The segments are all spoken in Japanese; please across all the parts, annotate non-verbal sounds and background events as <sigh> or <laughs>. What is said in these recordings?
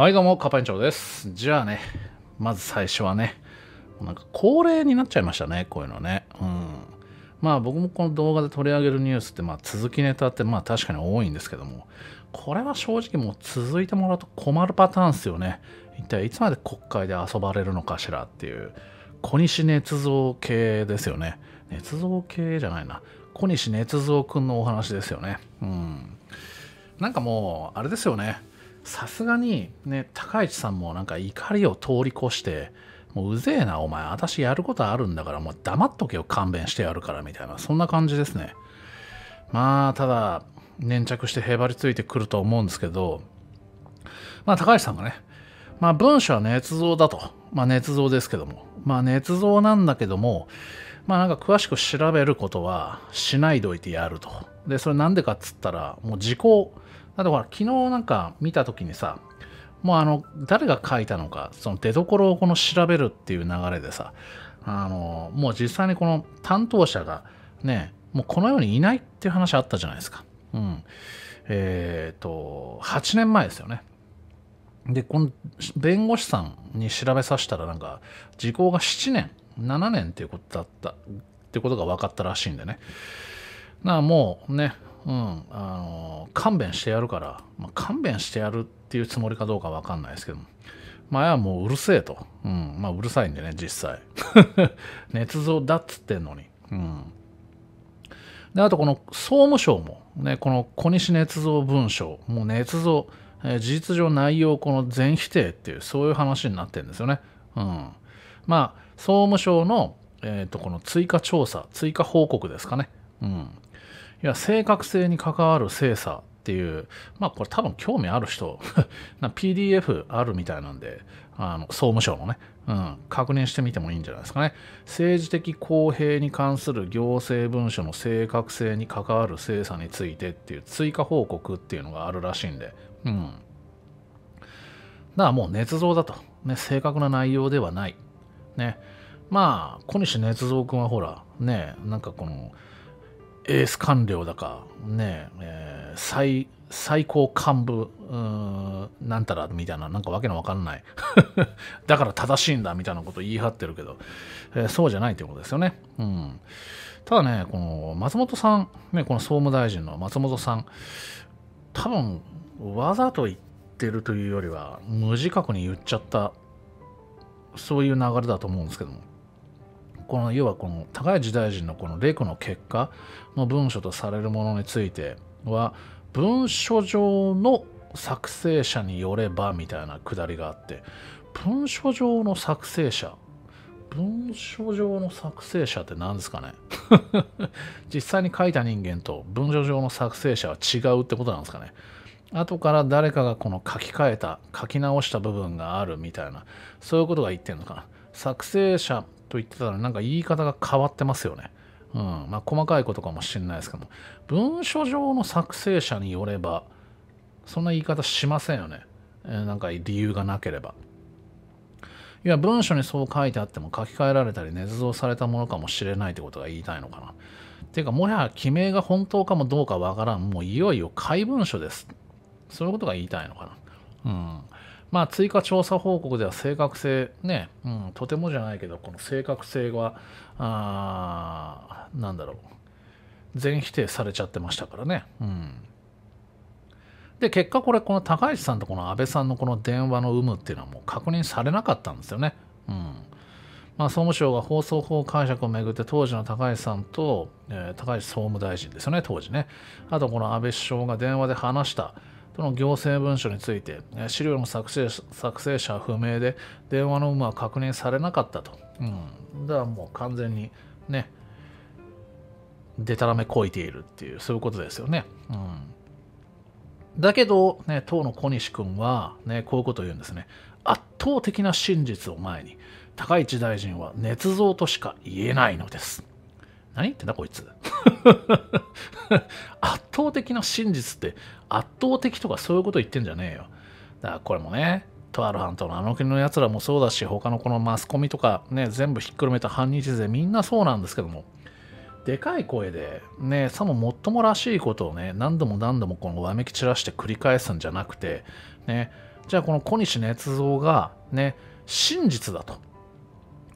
はいどうも、カパ園長です。じゃあね、まず最初はね、なんか恒例になっちゃいましたね、こういうのね。うん。まあ僕もこの動画で取り上げるニュースって、まあ続きネタってまあ確かに多いんですけども、これは正直もう続いてもらうと困るパターンっすよね。一体いつまで国会で遊ばれるのかしらっていう、小西捏造系ですよね。捏造系じゃないな。小西捏造くんのお話ですよね。うん。なんかもう、あれですよね。さすがにね、高市さんもなんか怒りを通り越して、もううぜえな、お前。私やることあるんだから、もう黙っとけよ、勘弁してやるから、みたいな、そんな感じですね。まあ、ただ、粘着してへばりついてくると思うんですけど、まあ、高橋さんがね、まあ、文書は捏造だと。まあ、捏造ですけども。まあ、捏造なんだけども、まあなんか詳しく調べることはしないどいてやると。で、それなんでかっつったら、もう時効。だってほら、昨日なんか見た時にさ、もうあの、誰が書いたのか、その出所をこの調べるっていう流れでさ、あの、もう実際にこの担当者がね、もうこの世にいないっていう話あったじゃないですか。うん。えっ、ー、と、8年前ですよね。で、この弁護士さんに調べさせたらなんか、時効が7年7年っていうことだったってことが分かったらしいんでねなあもうねうんあの勘弁してやるから、まあ、勘弁してやるっていうつもりかどうか分かんないですけども前はもううるせえと、うん、まあうるさいんでね実際 <laughs> 捏造だっつってんのにうんであとこの総務省も、ね、この小西捏造文書もう捏造、え事実上内容この全否定っていうそういう話になってるんですよねうんまあ総務省の、えーと、この追加調査、追加報告ですかね。うん。いや、正確性に関わる精査っていう、まあこれ多分興味ある人、<laughs> な PDF あるみたいなんで、あの、総務省のね、うん、確認してみてもいいんじゃないですかね。政治的公平に関する行政文書の正確性に関わる精査についてっていう追加報告っていうのがあるらしいんで、うん。だからもう捏造だと。ね、正確な内容ではない。ね、まあ小西捏造君はほらねなんかこのエース官僚だかねえー、最最高幹部なんたらみたいななんかわけのわかんない <laughs> だから正しいんだみたいなこと言い張ってるけど、えー、そうじゃないということですよね、うん、ただねこの松本さん、ね、この総務大臣の松本さん多分わざと言ってるというよりは無自覚に言っちゃったそういう流れだと思うんですけどもこの要はこの高い時代人のこのレクの結果の文書とされるものについては文書上の作成者によればみたいなくだりがあって文書上の作成者文書上の作成者って何ですかね <laughs> 実際に書いた人間と文書上の作成者は違うってことなんですかね後から誰かがこの書き換えた書き直した部分があるみたいなそういうことが言ってんのかな作成者と言ってたらなんか言い方が変わってますよね。うん。まあ細かいことかもしれないですけども。文書上の作成者によれば、そんな言い方しませんよね。えー、なんか理由がなければ。いや、文書にそう書いてあっても書き換えられたり捏造されたものかもしれないってことが言いたいのかな。ていうか、もはや記名が本当かもどうかわからん。もういよいよ怪文書です。そういうことが言いたいのかな。うん。まあ、追加調査報告では正確性ね、うん、とてもじゃないけど、この正確性が、あなんだろう、全否定されちゃってましたからね。うん、で、結果これ、この高市さんとこの安倍さんのこの電話の有無っていうのはもう確認されなかったんですよね。うんまあ、総務省が放送法解釈をめぐって当時の高市さんと、えー、高市総務大臣ですよね、当時ね。あとこの安倍首相が電話で話した、との行政文書について資料の作成作成者不明で電話の有無は確認されなかったと。うん、だからもう完全にねでたらめこいているっていうそういうことですよね。うん、だけど、ね、当の小西君は、ね、こういうことを言うんですね。圧倒的な真実を前に高市大臣は捏造としか言えないのです。何言ってんだこいつ <laughs> 圧倒的な真実って圧倒的とかそういうこと言ってんじゃねえよだからこれもねとある半島のあの国のやつらもそうだし他のこのマスコミとかね全部ひっくるめた反日勢みんなそうなんですけどもでかい声でねさももっともらしいことをね何度も何度もこのわめき散らして繰り返すんじゃなくてねじゃあこの小西捏造がね真実だと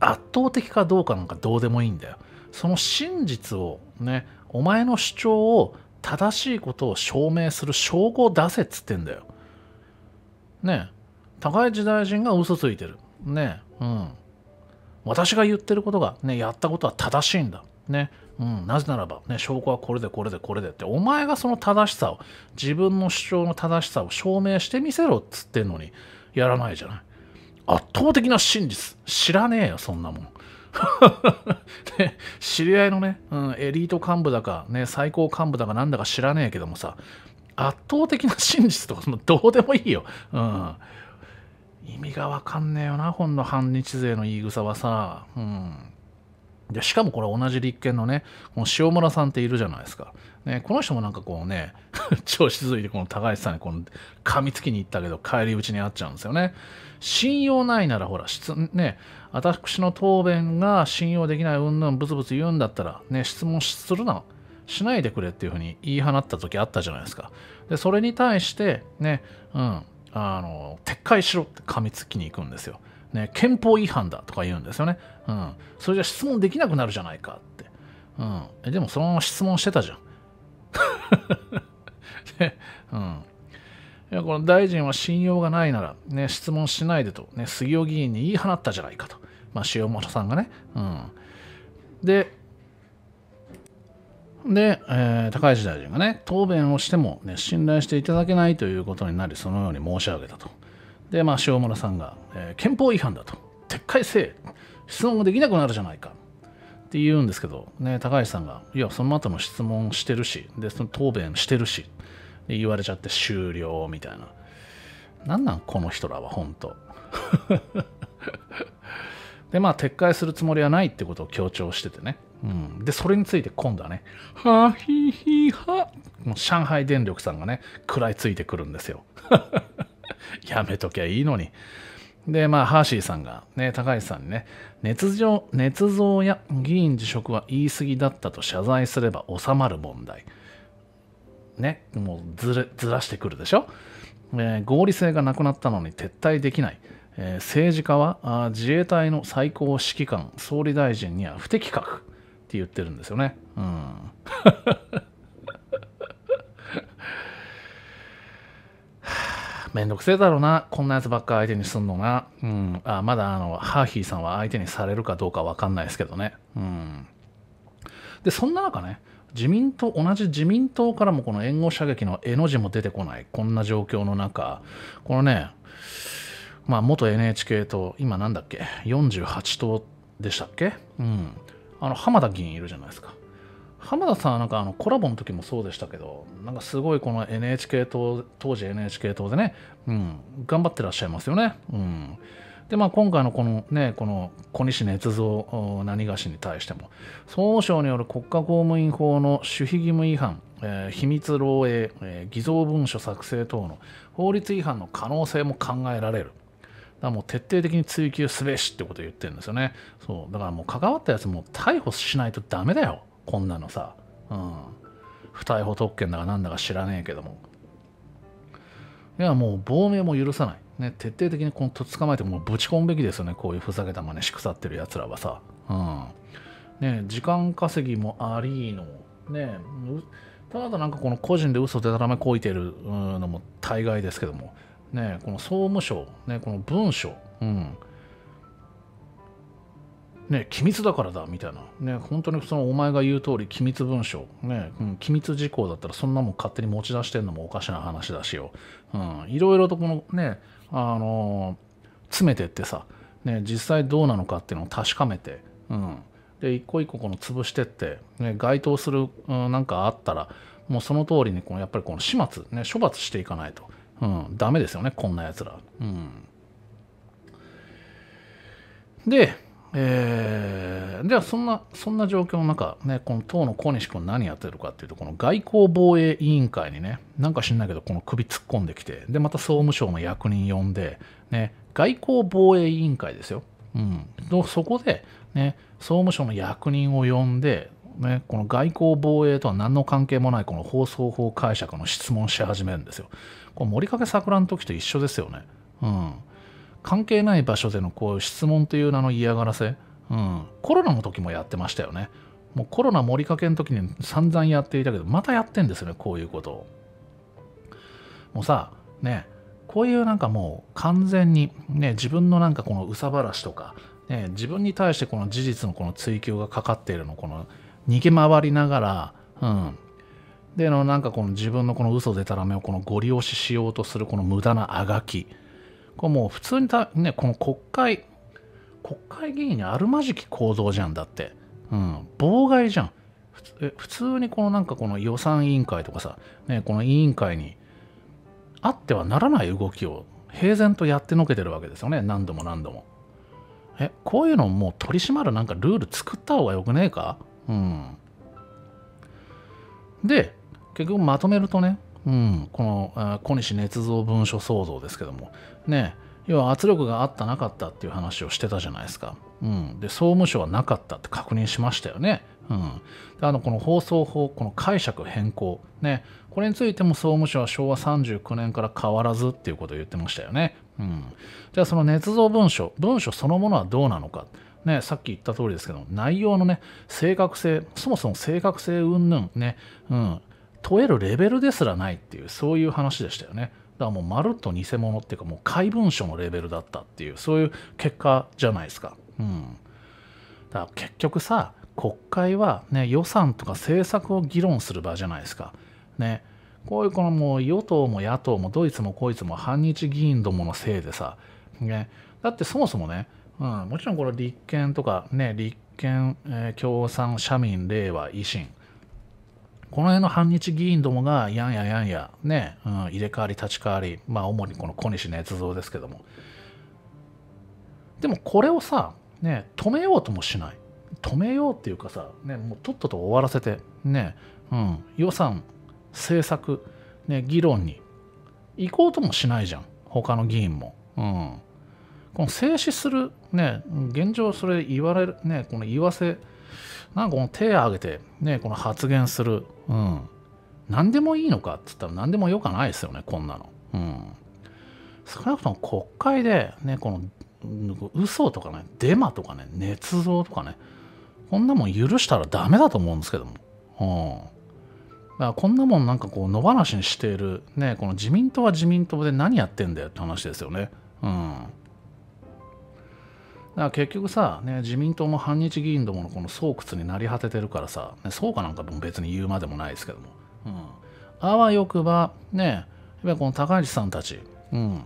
圧倒的かどうかなんかどうでもいいんだよその真実をねお前の主張を正しいことを証明する証拠を出せっつってんだよ。ね高市大臣が嘘ついてる。ねうん。私が言ってることが、ね、やったことは正しいんだ。ねうん、なぜならば、ね、証拠はこれでこれでこれでってお前がその正しさを自分の主張の正しさを証明してみせろっつってんのにやらないじゃない圧倒的な真実知らねえよそんなもんで <laughs> 知り合いのね、うん、エリート幹部だか、ね、最高幹部だかなんだか知らねえけどもさ圧倒的な真実とかどうでもいいよ、うん、意味がわかんねえよな本の反日税の言い草はさ、うん、でしかもこれ同じ立憲のねこの塩村さんっているじゃないですかね、この人もなんかこうね、<laughs> 調子づいてこの高橋さんにこの噛みつきに行ったけど帰り討ちに会っちゃうんですよね。信用ないならほら、ね、私の答弁が信用できないうんんブツブツ言うんだったら、ね、質問するな、しないでくれっていうふうに言い放った時あったじゃないですか。で、それに対して、ね、うん、あの、撤回しろって噛みつきに行くんですよ。ね、憲法違反だとか言うんですよね。うん。それじゃ質問できなくなるじゃないかって。うん。でもそのまま質問してたじゃん。<laughs> うん、いやこの大臣は信用がないなら、ね、質問しないでと、ね、杉尾議員に言い放ったじゃないかと、まあ、塩本さんがね。うん、で、で、えー、高市大臣がね、答弁をしても、ね、信頼していただけないということになり、そのように申し上げたと。で、まあ、塩村さんが、えー、憲法違反だと、撤回せえ、質問ができなくなるじゃないか、って言うんですけど、ね、高橋さんが、いや、その後も質問してるし、で、その答弁してるし、言われちゃって終了みたいな。なんなん、この人らは、本当 <laughs> で、まあ、撤回するつもりはないってことを強調しててね。うん、で、それについて今度はね、はひひは、もう上海電力さんがね、食らいついてくるんですよ。<laughs> やめときゃいいのに。で、まあ、ハーシーさんが、ね、高橋さんにね、捏造、捏造や議員辞職は言い過ぎだったと謝罪すれば収まる問題。ね、もうずれずらしてくるでしょ、えー、合理性がなくなったのに撤退できない。えー、政治家は自衛隊の最高指揮官、総理大臣には不適格って言ってるんですよね。うん。めんどくせえだろうな。こんなやつばっか相手にすんのな。うん。あまだあの、ハーヒーさんは相手にされるかどうかわかんないですけどね。うん。で、そんな中ね、自民党、同じ自民党からもこの援護射撃の絵の字も出てこない。こんな状況の中、このね、まあ、元 NHK と、今なんだっけ、48党でしたっけうん。あの、浜田議員いるじゃないですか。浜田さんはなんかあのコラボの時もそうでしたけどなんかすごいこの NHK 党当時 NHK 党でね、うん、頑張ってらっしゃいますよね。うんでまあ、今回のこのね、この小西捏造何がしに対しても、総務省による国家公務員法の守秘義務違反、えー、秘密漏洩、えー、偽造文書作成等の法律違反の可能性も考えられる。だからもう徹底的に追及すべしってことを言ってるんですよね。そうだからもう関わったやつも逮捕しないとダメだよ。こんなのさ、うん、不逮捕特権だかなんだか知らねえけどもいやもう亡命も許さない、ね、徹底的にこのと捕まえてもうぶち込むべきですよねこういうふざけた真似し腐ってるやつらはさ、うんね、時間稼ぎもありのねただなんかこの個人で嘘でたらめこいてるのも大概ですけどもねこの総務省ねこの文書うんね、機密だからだみたいな、ね、本当にそのお前が言う通り機密文書、ねうん、機密事項だったらそんなもん勝手に持ち出してんのもおかしな話だしよ、うん、いろいろとこのね、あの詰めてってさ、ね、実際どうなのかっていうのを確かめて、うん、で一個一個この潰してって、ね、該当する、うん、なんかあったらもうその通りにこのやっぱりこの始末、ね、処罰していかないと、うん、ダメですよねこんなやつら。うん、でえではそんなそんな状況の中、ね、この党の小西君何やってるかっていうとこの外交防衛委員会にねなんか知んないけどこの首突っ込んできてでまた総務省の役人呼んで、ね、外交防衛委員会ですよ、うん、そこで、ね、総務省の役人を呼んで、ね、この外交防衛とは何の関係もないこの放送法解釈の質問し始めるんですよこれ森掛さの時と一緒ですよねうん関係ない場所でのこう質問という名の嫌がらせ、うん、コロナの時もやってましたよね。もうコロナ盛りかけの時に散々やっていたけど、またやってんですよね、こういうことを。もうさ、ね、こういうなんかもう完全に、ね、自分のなんかこの憂さ晴らしとか、ね、自分に対してこの事実のこの追求がかかっているの、この逃げ回りながら、うん。での、なんかこの自分のこの嘘でたらめをこのご利押ししようとするこの無駄なあがき。これもう普通にた、ね、この国会、国会議員にあるまじき行動じゃんだって。うん、妨害じゃん。普通にこのなんかこの予算委員会とかさ、ね、この委員会にあってはならない動きを平然とやってのけてるわけですよね、何度も何度も。え、こういうのをもう取り締まるなんかルール作った方がよくねえかうん。で、結局まとめるとね、うん、この小西捏造文書創造ですけどもね要は圧力があったなかったっていう話をしてたじゃないですか、うん、で総務省はなかったって確認しましたよね、うん、あのこの放送法この解釈変更ねこれについても総務省は昭和39年から変わらずっていうことを言ってましたよね、うん、じゃあその捏造文書文書そのものはどうなのかね、さっき言った通りですけど内容のね正確性そもそも正確性云々ね、うん、問えるレベルですらないっていうそういう話でしたよねだからもうまるっと偽物っていうかもう怪文書のレベルだったっていうそういう結果じゃないですかうんだから結局さ国会は、ね、予算とか政策を議論する場じゃないですかねこういうこのもう与党も野党もドイツもこいつも反日議員どものせいでさ、ね、だってそもそもね、うん、もちろんこの立憲とかね立憲、えー、共産社民令和維新この辺の反日議員どもが、やんややんや、ね、うん、入れ替わり立ち替わり、まあ主にこの小西捏造ですけども。でもこれをさ、ね、止めようともしない。止めようっていうかさ、ね、もうとっとと終わらせて、ね、うん、予算、政策、ね、議論に行こうともしないじゃん。他の議員も。うん。この静止する、ね、現状それ言われる、ね、この言わせ、なんかこの手を挙げて、ね、この発言する、うん。何でもいいのかっつったら何でもよかないですよね、こんなの。うん。少なくとも国会で、ね、この、嘘とかね、デマとかね、捏造とかね、こんなもん許したらダメだと思うんですけども。うん。だからこんなもんなんかこう野放しにしている、ね、この自民党は自民党で何やってんだよって話ですよね。うん。だから結局さ、ね、自民党も反日議員どものこの巣窟になり果ててるからさ、ね、そうかなんかも別に言うまでもないですけども、うん、あわよくばねやっぱりこの高市さんたち、うん、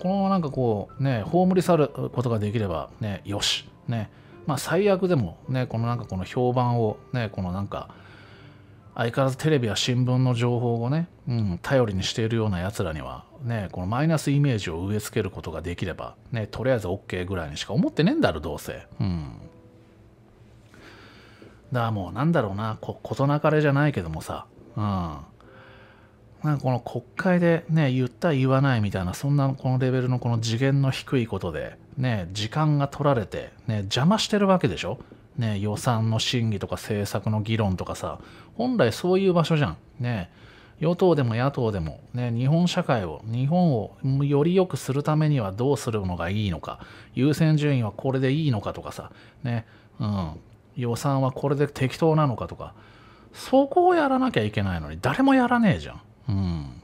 このなんかこうね葬り去ることができればねよしねまあ最悪でもねこのなんかこの評判をねこのなんか相変わらずテレビや新聞の情報をね、うん、頼りにしているようなやつらには、ね、このマイナスイメージを植え付けることができれば、ね、とりあえず OK ぐらいにしか思ってねえんだろどうせ。うんだからもうなんだろうなこ事なかれじゃないけどもさ、うん、なんかこの国会でね言った言わないみたいなそんなこのレベルのこの次元の低いことでね時間が取られてね邪魔してるわけでしょね、予算の審議とか政策の議論とかさ本来そういう場所じゃん。ね与党でも野党でも、ね、日本社会を日本をより良くするためにはどうするのがいいのか優先順位はこれでいいのかとかさ、ねうん、予算はこれで適当なのかとかそこをやらなきゃいけないのに誰もやらねえじゃん。うん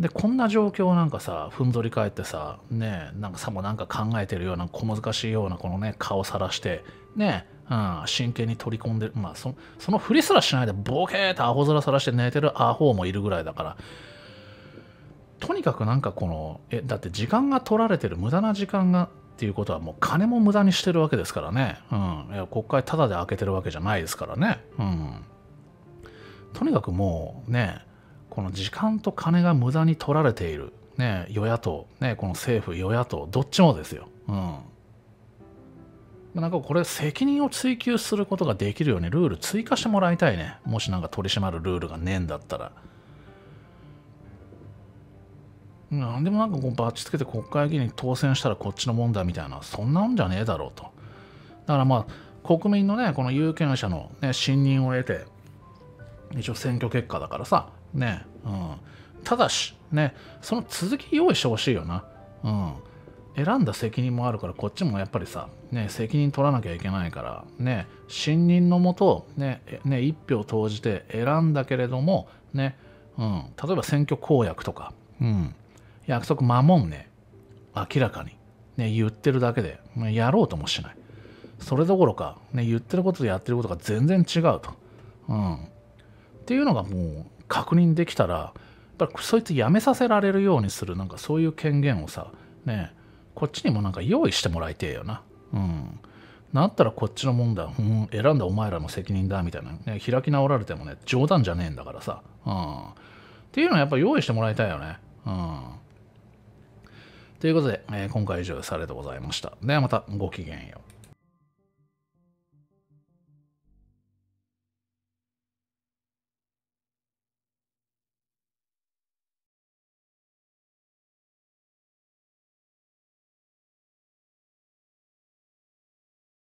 でこんな状況なんかさふんぞり返ってさねなんかさもなんか考えてるような小難しいようなこのね顔さらしてねうん、真剣に取り込んでる、まあそ、そのふりすらしないでボケーとアホ面さらして寝てるアホもいるぐらいだからとにかくなんかこのえだって時間が取られてる無駄な時間がっていうことはもう金も無駄にしてるわけですからね、うん、いや国会ただで開けてるわけじゃないですからね、うん、とにかくもうねこの時間と金が無駄に取られている、ね、与野党、ね、この政府、与野党、どっちもですよ。うん。なんかこれ、責任を追及することができるようにルール追加してもらいたいね。もしなんか取り締まるルールがねえんだったら。なんでもなんかこうバッチつけて国会議員に当選したらこっちの問題みたいな、そんなんじゃねえだろうと。だからまあ、国民のね、この有権者の、ね、信任を得て、一応選挙結果だからさ、ね、うん、ただし、ね、その続き用意してほしいよな。うん。選んだ責任もあるから、こっちもやっぱりさ、ね、責任取らなきゃいけないから、ね、信任のもと、ね、ね、一票投じて選んだけれども、ね、うん、例えば選挙公約とか、うん、約束守んね、明らかに、ね、言ってるだけで、やろうともしない。それどころか、ね、言ってることとやってることが全然違うと。うん。っていうのがもう確認できたらやっぱそいつ辞めさせられるようにするなんかそういう権限をさねこっちにもなんか用意してもらいてえよなうんなったらこっちのもんだ、うん、選んだお前らの責任だみたいな、ね、開き直られてもね冗談じゃねえんだからさ、うん、っていうのはやっぱ用意してもらいたいよねうんということで、えー、今回以上でされでございました。ではまたごきげんよう。